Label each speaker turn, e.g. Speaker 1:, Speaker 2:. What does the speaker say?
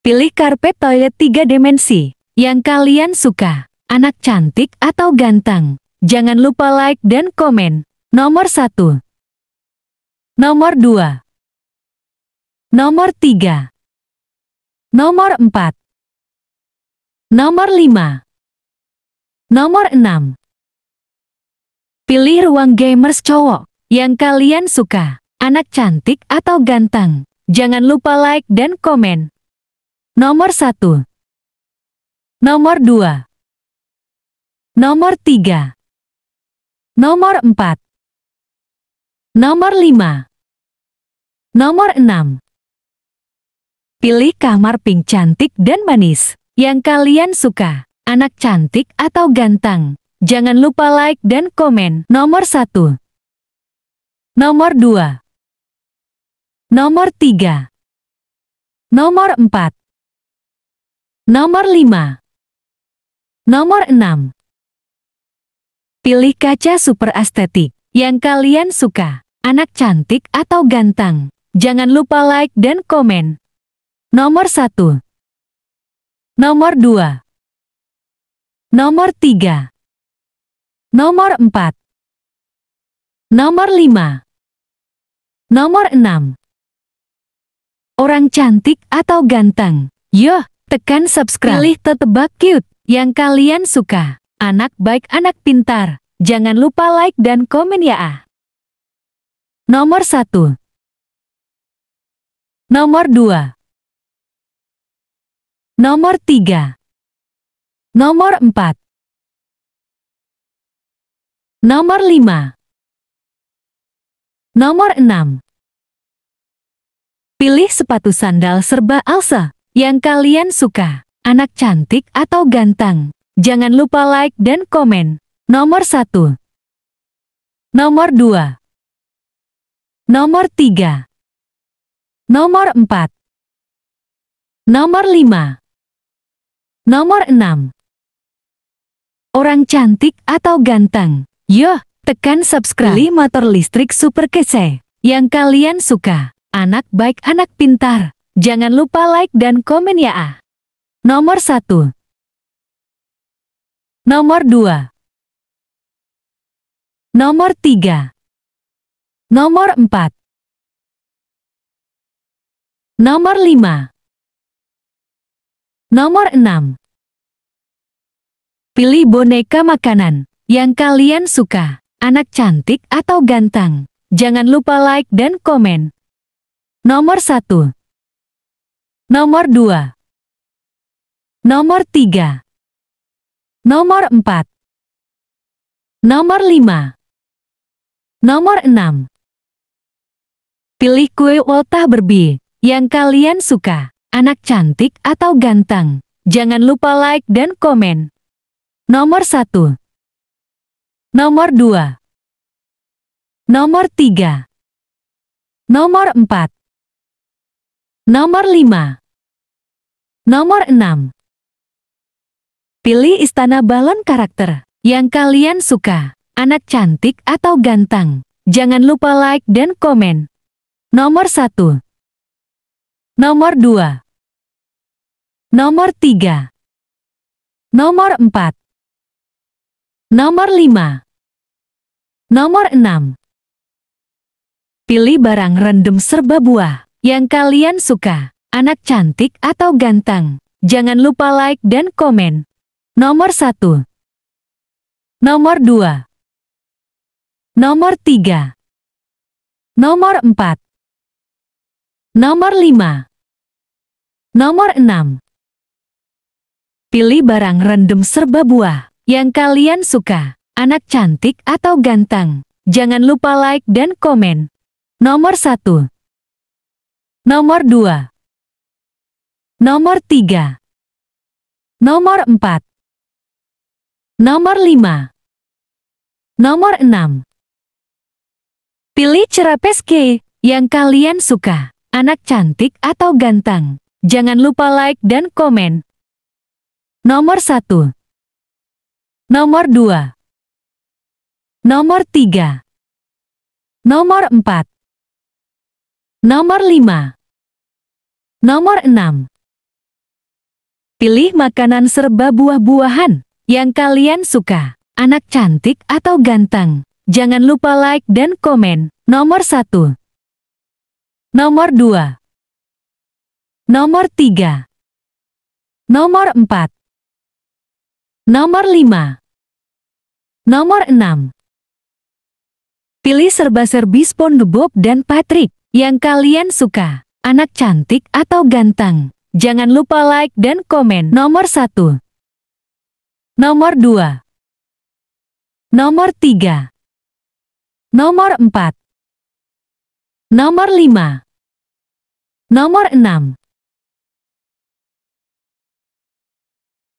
Speaker 1: Pilih karpet toilet tiga dimensi yang kalian suka. Anak cantik atau ganteng? Jangan lupa like dan komen. Nomor 1
Speaker 2: Nomor 2 Nomor 3 Nomor 4 Nomor 5 Nomor
Speaker 1: 6 Pilih ruang gamers cowok yang kalian suka. Anak cantik atau ganteng? Jangan lupa like dan komen. Nomor 1 Nomor 2
Speaker 2: Nomor 3 Nomor 4 Nomor
Speaker 1: 5 Nomor 6 Pilih kamar pink cantik dan manis yang kalian suka. Anak cantik atau ganteng. Jangan lupa like dan komen. Nomor 1 Nomor
Speaker 2: 2 Nomor 3 Nomor 4 Nomor 5 Nomor 6
Speaker 1: Pilih kaca super estetik yang kalian suka, anak cantik atau ganteng. Jangan lupa like dan komen. Nomor 1 Nomor 2 Nomor 3
Speaker 2: Nomor 4 Nomor 5
Speaker 1: Nomor 6 Orang cantik atau ganteng? Yuh, Tekan subscribe. Pilih tetebak cute yang kalian suka. Anak baik anak pintar. Jangan lupa like dan komen ya. Ah.
Speaker 2: Nomor 1 Nomor 2 Nomor 3 Nomor 4 Nomor 5 Nomor
Speaker 1: 6 Pilih sepatu sandal serba Alsa yang kalian suka. Anak cantik atau ganteng? Jangan lupa like dan komen. Nomor 1 Nomor 2
Speaker 2: Nomor 3 Nomor 4 Nomor
Speaker 1: 5 Nomor 6 Orang cantik atau ganteng? Yoh, tekan subscribe. Beli motor listrik super kece yang kalian suka. Anak baik, anak pintar. Jangan lupa like dan komen ya ah. Nomor 1 Nomor
Speaker 2: 2 Nomor 3 Nomor 4 Nomor 5
Speaker 1: Nomor 6 Pilih boneka makanan yang kalian suka, anak cantik atau ganteng. Jangan lupa like dan komen. Nomor 1 Nomor 2
Speaker 2: Nomor 3 Nomor 4
Speaker 1: Nomor 5 Nomor 6 Pilih kue woltah berbi yang kalian suka, anak cantik atau ganteng. Jangan lupa like dan komen. Nomor 1 Nomor 2 Nomor 3
Speaker 2: Nomor 4 Nomor 5
Speaker 1: Nomor 6 Pilih istana balon karakter yang kalian suka, anak cantik atau ganteng. Jangan lupa like dan komen. Nomor 1 Nomor 2
Speaker 2: Nomor 3 Nomor 4
Speaker 1: Nomor 5 Nomor 6 Pilih barang random serba buah yang kalian suka. Anak cantik atau ganteng? Jangan lupa like dan komen. Nomor 1
Speaker 2: Nomor 2 Nomor 3 Nomor 4 Nomor 5 Nomor
Speaker 1: 6 Pilih barang random serba buah yang kalian suka. Anak cantik atau ganteng? Jangan lupa like dan komen. Nomor 1 Nomor 2 Nomor
Speaker 2: 3 Nomor 4 Nomor
Speaker 1: 5 Nomor 6 Pilih cerapes K yang kalian suka, anak cantik atau ganteng. Jangan lupa like dan komen. Nomor 1 Nomor
Speaker 2: 2 Nomor 3 Nomor 4 Nomor 5 Nomor 6
Speaker 1: Pilih makanan serba buah-buahan yang kalian suka. Anak cantik atau ganteng? Jangan lupa like dan komen. Nomor 1 Nomor 2 Nomor 3
Speaker 2: Nomor 4 Nomor 5
Speaker 1: Nomor 6 Pilih serba-serbi SpongeBob dan Patrick yang kalian suka. Anak cantik atau ganteng? Jangan lupa like dan komen. Nomor 1 Nomor 2
Speaker 2: Nomor 3 Nomor 4 Nomor 5 Nomor 6